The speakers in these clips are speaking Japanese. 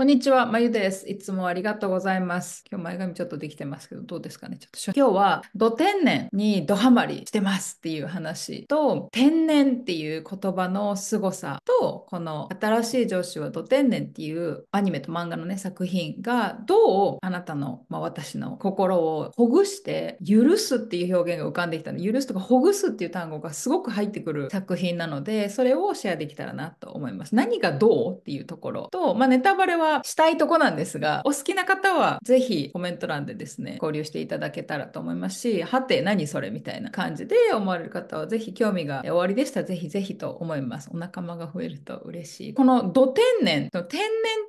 こんにちは、まゆです。いつもありがとうございます。今日前髪ちょっとできてますけど、どうですかねちょっと今日は、ど天然にどハマりしてますっていう話と、天然っていう言葉の凄さと、この新しい上司はど天然っていうアニメと漫画のね、作品が、どうあなたの、まあ、私の心をほぐして、許すっていう表現が浮かんできたの許すとかほぐすっていう単語がすごく入ってくる作品なので、それをシェアできたらなと思います。何がどうっていうところと、まあネタバレはしたいとこなんですが、お好きな方はぜひコメント欄でですね、交流していただけたらと思いますし、はて、何それみたいな感じで思われる方はぜひ興味がおありでしたらぜひぜひと思います。お仲間が増えると嬉しい。この土天然天然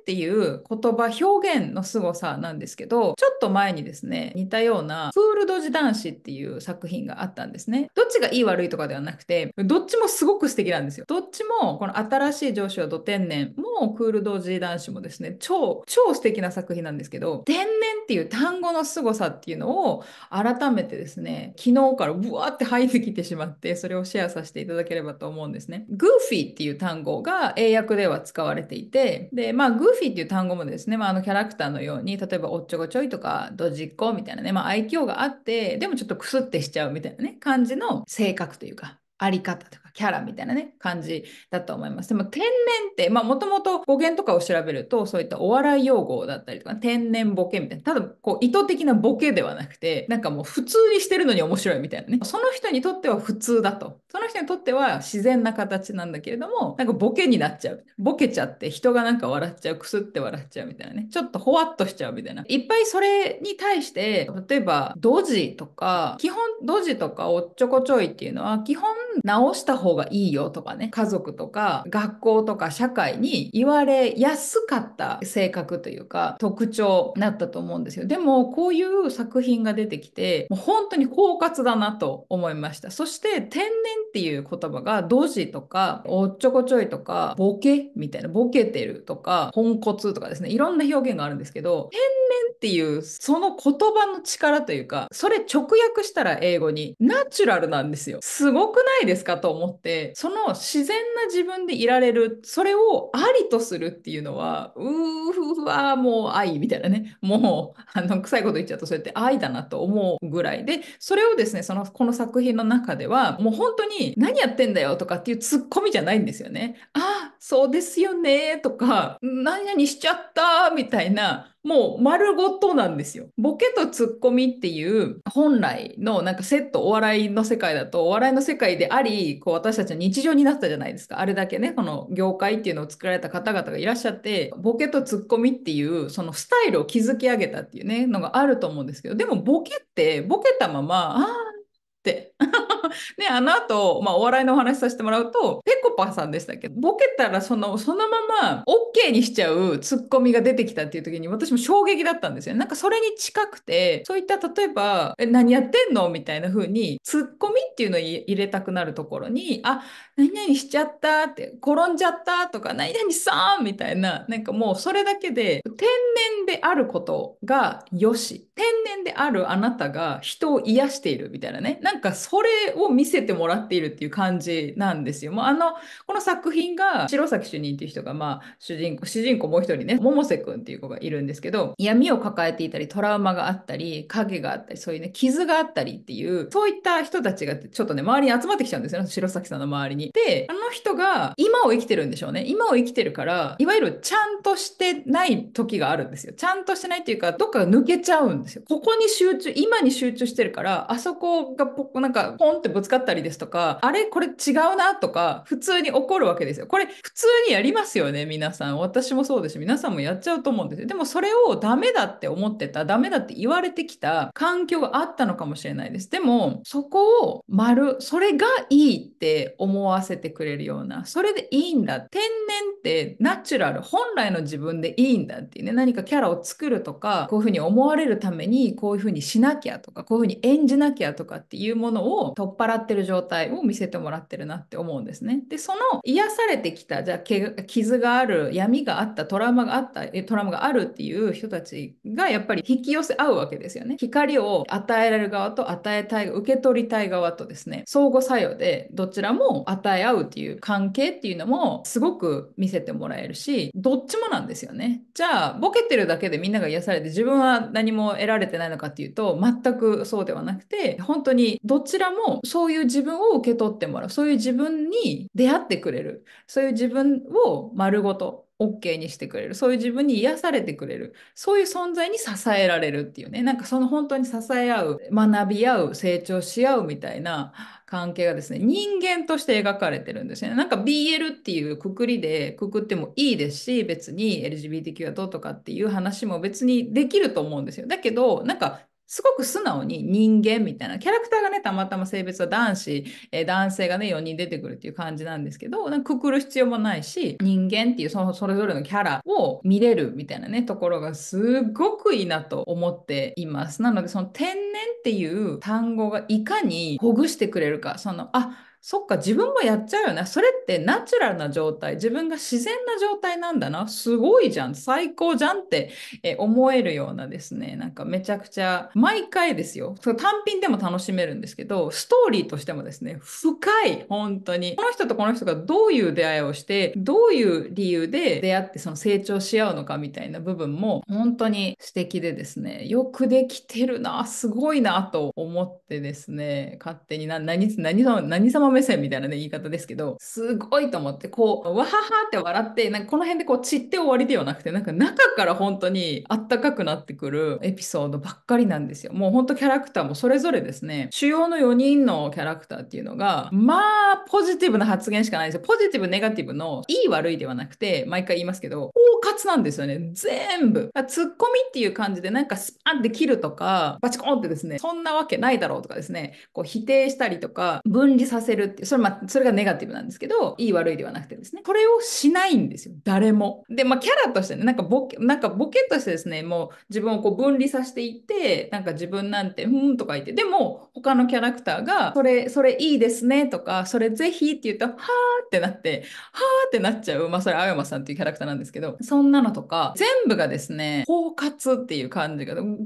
っていう言葉表現の凄さなんですけど、ちょっと前にですね、似たようなフールドジ男子っていう作品があったんですね。どっちがいい悪いとかではなくて、どっちもすごく素敵なんですよ。どっちもこの新しい上司は土天然もクールドジ男子もですね超、超素敵な作品なんですけど、天然っていう単語の凄さっていうのを改めてですね、昨日からブワーって入ってきてしまって、それをシェアさせていただければと思うんですね。グーフィーっていう単語が英訳では使われていて、で、まあ、グーフィーっていう単語もですね、まあ、あのキャラクターのように、例えばおっちょこちょいとか、ドジっ子みたいなね、まあ、愛嬌があって、でもちょっとクスってしちゃうみたいなね、感じの性格というか、あり方とか。キャラみたいなね、感じだと思います。でも天然って、まあもともと語源とかを調べると、そういったお笑い用語だったりとか、天然ボケみたいな、ただこう意図的なボケではなくて、なんかもう普通にしてるのに面白いみたいなね。その人にとっては普通だと。その人にとっては自然な形なんだけれども、なんかボケになっちゃう。ボケちゃって人がなんか笑っちゃう、くすって笑っちゃうみたいなね。ちょっとほわっとしちゃうみたいな。いっぱいそれに対して、例えば、ドジとか、基本ドジとかおっちょこちょいっていうのは、基本直した方がいいよとかね、家族とか学校とか社会に言われやすかった性格というか特徴なったと思うんですよ。でも、こういう作品が出てきて、もう本当に狡猾だなと思いました。そして、天然っていう言葉が、ドジとか、おっちょこちょいとか、ボケみたいな、ボケてるとか、ポンコツとかですね、いろんな表現があるんですけど、天然っていうその言葉の力というか、それ直訳したら英語にナチュラルなんですよ。すごくないないですかと思って、その自然な自分でいられる、それをありとするっていうのは、うーわーもう愛みたいなね、もう、あの、臭いこと言っちゃうとそうやって愛だなと思うぐらいで、それをですね、その、この作品の中では、もう本当に何やってんだよとかっていうツッコミじゃないんですよね。あそうですよねとか、何々しちゃったみたいな、もう丸ごとなんですよ。ボケとツッコミっていう本来のなんかセットお笑いの世界だとお笑いの世界であり、こう私たちの日常になったじゃないですか。あれだけね、この業界っていうのを作られた方々がいらっしゃって、ボケとツッコミっていうそのスタイルを築き上げたっていうね、のがあると思うんですけど、でもボケってボケたまま、ああ、ね、あの後、まあ、お笑いのお話させてもらうと、ぺこぱさんでしたけど、ボケたらその、そのまま OK にしちゃうツッコミが出てきたっていう時に、私も衝撃だったんですよ。なんかそれに近くて、そういった例えば、え、何やってんのみたいな風に、ツッコミっていうのを入れたくなるところに、あ、何々しちゃったって、転んじゃったとか、何々さんみたいな、なんかもうそれだけで、天然であることがよし、天然であるあなたが人を癒しているみたいなね、なんかそれを見せてもらっているっていう感じなんですよ。もうあの、この作品が、白崎主任っていう人が、まあ、主人公、主人公もう一人ね、百瀬くんっていう子がいるんですけど、闇を抱えていたり、トラウマがあったり、影があったり、そういうね、傷があったりっていう、そういった人たちがちょっとね、周りに集まってきちゃうんですよね、白崎さんの周りに。で、あの人が今を生きてるんでしょうね。今を生きてるから、いわゆるちゃんとしてない時があるんですよ。ちゃんとしてないっていうか、どっかが抜けちゃうんですよ。ここに集中、今に集中してるから、あそこがポなんかポンってぶつかったりですとか、あれこれ違うなとか、普通に起こるわけですよ。これ普通にやりますよね、皆さん。私もそうですし、皆さんもやっちゃうと思うんですよ。でもそれをダメだって思ってた、ダメだって言われてきた環境があったのかもしれないです。でも、そこを丸、それがいいって思わわせてくれるようなそれでいいんだ天然ってナチュラル本来の自分でいいんだっていうね何かキャラを作るとかこういうふうに思われるためにこういうふうにしなきゃとかこういうふうに演じなきゃとかっていうものを取っ払ってる状態を見せてもらってるなって思うんですね。でその癒されてきたじゃあ傷がある闇があったトラウマがあったトラウマがあるっていう人たちがやっぱり引き寄せ合うわけですよね。光を与えられる側と与えたい受け取りたい側とですね相互作用でどちらも与与え合うっていう関係っていうのもすごく見せてもらえるし、どっちもなんですよね。じゃあ、ボケてるだけでみんなが癒されて自分は何も得られてないのかっていうと、全くそうではなくて、本当にどちらもそういう自分を受け取ってもらう。そういう自分に出会ってくれる。そういう自分を丸ごと OK にしてくれる。そういう自分に癒されてくれる。そういう存在に支えられるっていうね。なんかその本当に支え合う、学び合う、成長し合うみたいな関係がですね、人間として描かれてるんですね。なんか BL っていうくくりでくくってもいいですし、別に LGBTQ はどうとかっていう話も別にできると思うんですよ。だけど、なんかすごく素直に人間みたいな、キャラクターがね、たまたま性別は男子、えー、男性がね、4人出てくるっていう感じなんですけど、なんかくくる必要もないし、人間っていうそのそれぞれのキャラを見れるみたいなね、ところがすごくいいなと思っています。なので、その天然っていう単語がいかにほぐしてくれるか、その、あ、そっか、自分もやっちゃうよね。それってナチュラルな状態、自分が自然な状態なんだな、すごいじゃん、最高じゃんって思えるようなですね、なんかめちゃくちゃ、毎回ですよ、単品でも楽しめるんですけど、ストーリーとしてもですね、深い、本当に。この人とこの人がどういう出会いをして、どういう理由で出会ってその成長し合うのかみたいな部分も、本当に素敵でですね、よくできてるな、すごいなと思ってですね、勝手にな何、何様、何様目線みたいなね、言い方ですけど、すごいと思って、こう、わははって笑って、なんかこの辺でこう散って終わりではなくて、なんか中から本当にあったかくなってくるエピソードばっかりなんですよ。もう本当キャラクターもそれぞれですね、主要の4人のキャラクターっていうのが、まあ、ポジティブな発言しかないですよ。ポジティブ、ネガティブの、いい悪いではなくて、毎回言いますけど、包括なんですよね。全部。ツッコミっていう感じで、なんかスパンって切るとか、バチコンってですね、そんなわけないだろうとかですね、こう否定したりとか、分離させるるってそれ,、まあ、それがネガティブなんですけどいい悪いではなくてですねこれをしないんですよ誰も。でまあキャラとしてねなんかボケなんかボケとしてですねもう自分をこう分離させていってなんか自分なんて「うん」とか言ってでも他のキャラクターが「それそれいいですね」とか「それぜひ」って言ったら「はーってなって「はーってなっちゃうまあそれ青山さんっていうキャラクターなんですけどそんなのとか全部がですね包括っていう感じがくる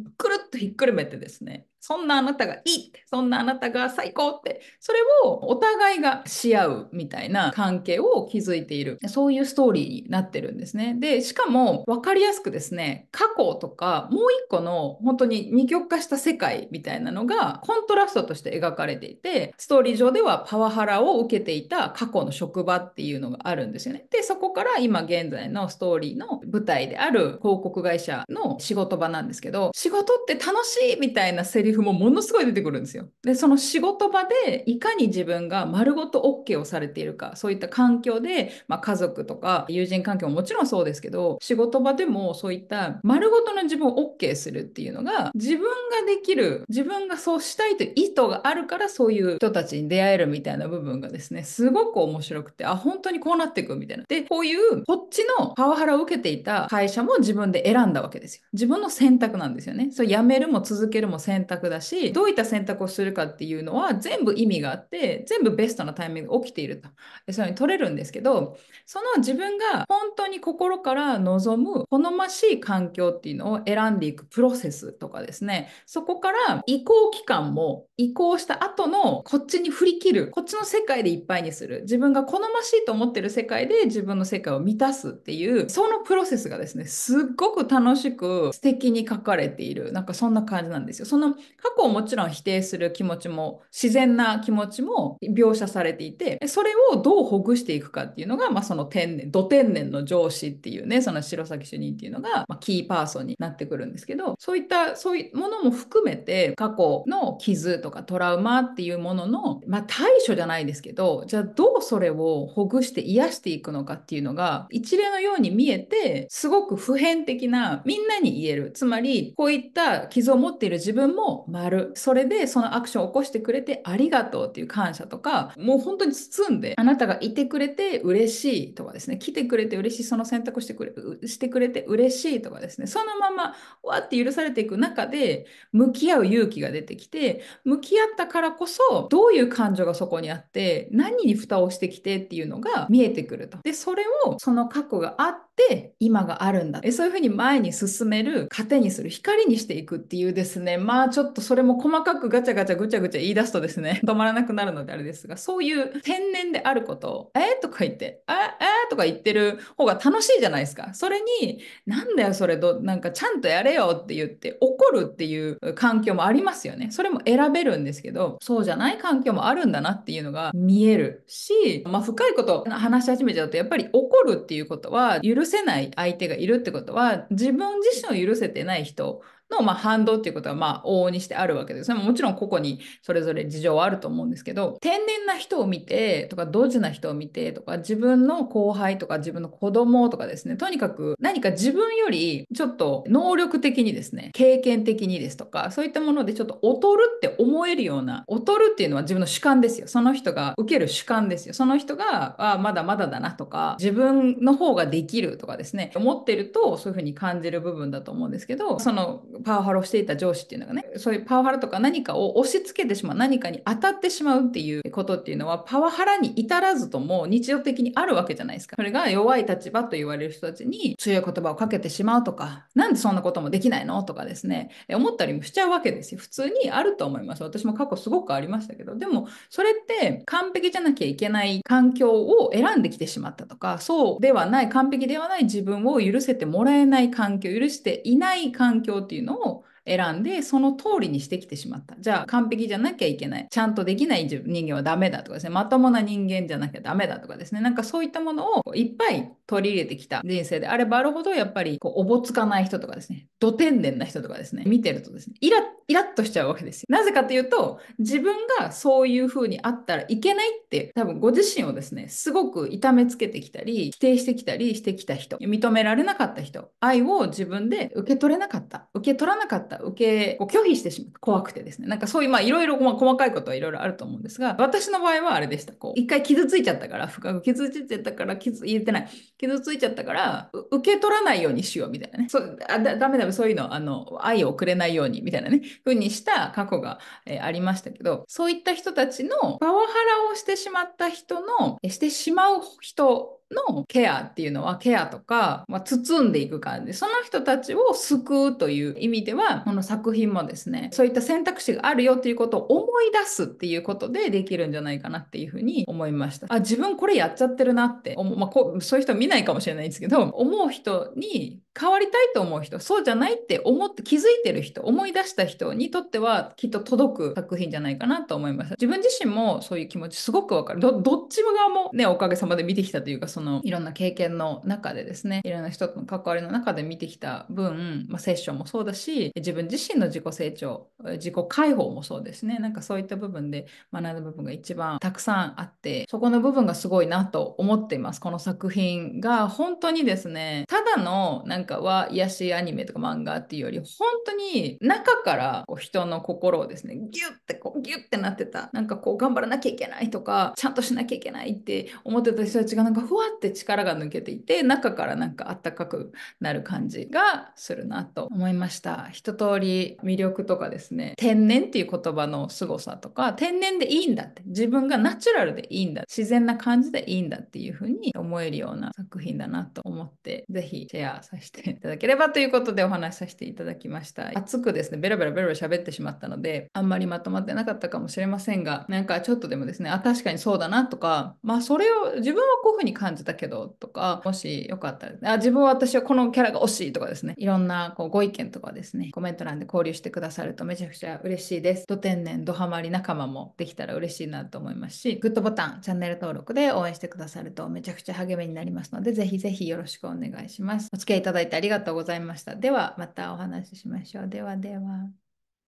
っとひっくるめてですねそんなあなたがいいって、そんなあなたが最高って、それをお互いがし合うみたいな関係を築いている、そういうストーリーになってるんですね。で、しかも分かりやすくですね、過去とかもう一個の本当に二極化した世界みたいなのがコントラストとして描かれていて、ストーリー上ではパワハラを受けていた過去の職場っていうのがあるんですよね。で、そこから今現在のストーリーの舞台である広告会社の仕事場なんですけど、仕事って楽しいみたいなセリリフもものすごい出てくるんですよ。で、その仕事場でいかに自分が丸ごと OK をされているか、そういった環境で、まあ、家族とか友人関係ももちろんそうですけど、仕事場でもそういった丸ごとの自分を OK するっていうのが、自分ができる、自分がそうしたいという意図があるから、そういう人たちに出会えるみたいな部分がですね、すごく面白くて、あ、本当にこうなっていくみたいな。で、こういう、こっちのパワハラを受けていた会社も自分で選んだわけですよ。自分の選択なんですよね。そう辞めるも続けるも選択択だしどういった選択をするかっていうのは全部意味があって全部ベストなタイミングが起きているとでそうに取れるんですけどその自分が本当に心から望む好ましい環境っていうのを選んでいくプロセスとかですねそこから移行期間も移行した後のこっちに振り切るこっちの世界でいっぱいにする自分が好ましいと思ってる世界で自分の世界を満たすっていうそのプロセスがですねすっごく楽しく素敵に書かれているなんかそんな感じなんですよその過去をもちろん否定する気持ちも自然な気持ちも描写されていてそれをどうほぐしていくかっていうのが、まあ、その天然土天然の上司っていうねその白崎主任っていうのが、まあ、キーパーソンになってくるんですけどそういったそういうものも含めて過去の傷とかトラウマっていうものの、まあ、対処じゃないですけどじゃあどうそれをほぐして癒していくのかっていうのが一例のように見えてすごく普遍的なみんなに言えるつまりこういった傷を持っている自分も丸。それでそのアクションを起こしてくれてありがとうっていう感謝とか、もう本当に包んで、あなたがいてくれて嬉しいとかですね、来てくれて嬉しい、その選択してくれしてくれて嬉しいとかですね、そのままわって許されていく中で、向き合う勇気が出てきて、向き合ったからこそ、どういう感情がそこにあって、何に蓋をしてきてっていうのが見えてくると。で、それをその過去があって、今があるんだ。そういうふうに前に進める糧にする光にしていくっていうですね、まあちょっとっとそれも細かくガチャガチャぐちゃぐちゃ言い出すとですね、止まらなくなるのであれですが、そういう天然であることを、えー、とか言って、あえー、とか言ってる方が楽しいじゃないですか。それに、なんだよ、それど、なんかちゃんとやれよって言って怒るっていう環境もありますよね。それも選べるんですけど、そうじゃない環境もあるんだなっていうのが見えるし、まあ、深いこと話し始めちゃうと、やっぱり怒るっていうことは許せない相手がいるってことは、自分自身を許せてない人の、まあ、反動っていうことは、まあ、往々にしてあるわけですね。もちろん個々にそれぞれ事情はあると思うんですけど、天然な人を見てとか、ドジな人を見てとか、自分の後輩とか、自分の子供とかですね、とにかく何か自分よりちょっと能力的にですね、経験的にですとか、そういったものでちょっと劣るって思えるような、劣るっていうのは自分の主観ですよ。その人が受ける主観ですよ。その人が、あまだまだだなとか、自分の方ができるとかですね、思ってるとそういうふうに感じる部分だと思うんですけど、そのパワハラをしていた上司っていうのがねそういうパワハラとか何かを押し付けてしまう何かに当たってしまうっていうことっていうのはパワハラに至らずとも日常的にあるわけじゃないですかそれが弱い立場と言われる人たちに強い言葉をかけてしまうとかなんでそんなこともできないのとかですね思ったりもしちゃうわけですよ普通にあると思います私も過去すごくありましたけどでもそれって完璧じゃなきゃいけない環境を選んできてしまったとかそうではない完璧ではない自分を許せてもらえない環境許していない環境っていうののを選んでその通りにしてきてしまったじゃあ完璧じゃなきゃいけないちゃんとできない人間はダメだとかですねまともな人間じゃなきゃダメだとかですねなんかそういったものをいっぱい取り入れてきた人生であればあるほどやっぱりこうおぼつかない人とかですねど天然な人とかですね見てるとですねイラッイラッとしちゃうわけですよ。なぜかというと、自分がそういう風にあったらいけないって、多分ご自身をですね、すごく痛めつけてきたり、否定してきたりしてきた人、認められなかった人、愛を自分で受け取れなかった、受け取らなかった、受け、拒否してしまう。怖くてですね。なんかそういう、まあいろいろ、まあ、細かいことはいろいろあると思うんですが、私の場合はあれでした。こう、一回傷ついちゃったから、深く傷ついちゃったから、傷、言えてない。傷ついちゃったから、受け取らないようにしようみたいなね。そう、だ、ダメダメ、そういうの、あの、愛をくれないようにみたいなね。ふうにした過去が、えありましたけど、そういった人たちのパワハラをしてしまった人の、してしまう人のケアっていうのはケアとか、まあ、包んでいく感じその人たちを救うという意味ではこの作品もですねそういった選択肢があるよということを思い出すっていうことでできるんじゃないかなっていうふうに思いましたあ自分これやっちゃってるなって思、まあ、こうそういう人見ないかもしれないんですけど思う人に変わりたいと思う人そうじゃないって思って気づいてる人思い出した人にとってはきっと届く作品じゃないかなと思いました自分自身もそういう気持ちすごくわかるどっちも側もねおかげさまで見てきたというかそのいろんな経験の中でですねいろんな人との関わりの中で見てきた分、まあ、セッションもそうだし自分自身の自己成長自己解放もそうですねなんかそういった部分で学んだ部分が一番たくさんあってそこの部分がすごいなと思っていますこの作品が本当にですねただのなんかは癒しアニメとか漫画っていうより本当に中からこう人の心をですねギュッてこうギュッてなってたなんかこう頑張らなきゃいけないとかちゃんとしなきゃいけないって思ってた人たちがなんかふわって力が抜けていて中からなんかあったかくなる感じがするなと思いました一通り魅力とかですね天然っていう言葉の凄さとか天然でいいんだって自分がナチュラルでいいんだ自然な感じでいいんだっていう風に思えるような作品だなと思って是非シェアさせていただければということでお話しさせていただきました熱くですねベラベラベラベラ喋ってしまったのであんまりまとまってなかったかもしれませんがなんかちょっとでもですねあ確かにそうだなとかまあそれを自分はこういう風に感じじたけどとか、もしよかったら、あ自分は私はこのキャラが惜しいとかですね、いろんなこうご意見とかですね、コメント欄で交流してくださるとめちゃくちゃ嬉しいです。ド天然、ドハマり仲間もできたら嬉しいなと思いますし、グッドボタン、チャンネル登録で応援してくださるとめちゃくちゃ励みになりますので、ぜひぜひよろしくお願いします。お付き合いいただいてありがとうございました。では、またお話ししましょう。ではでは。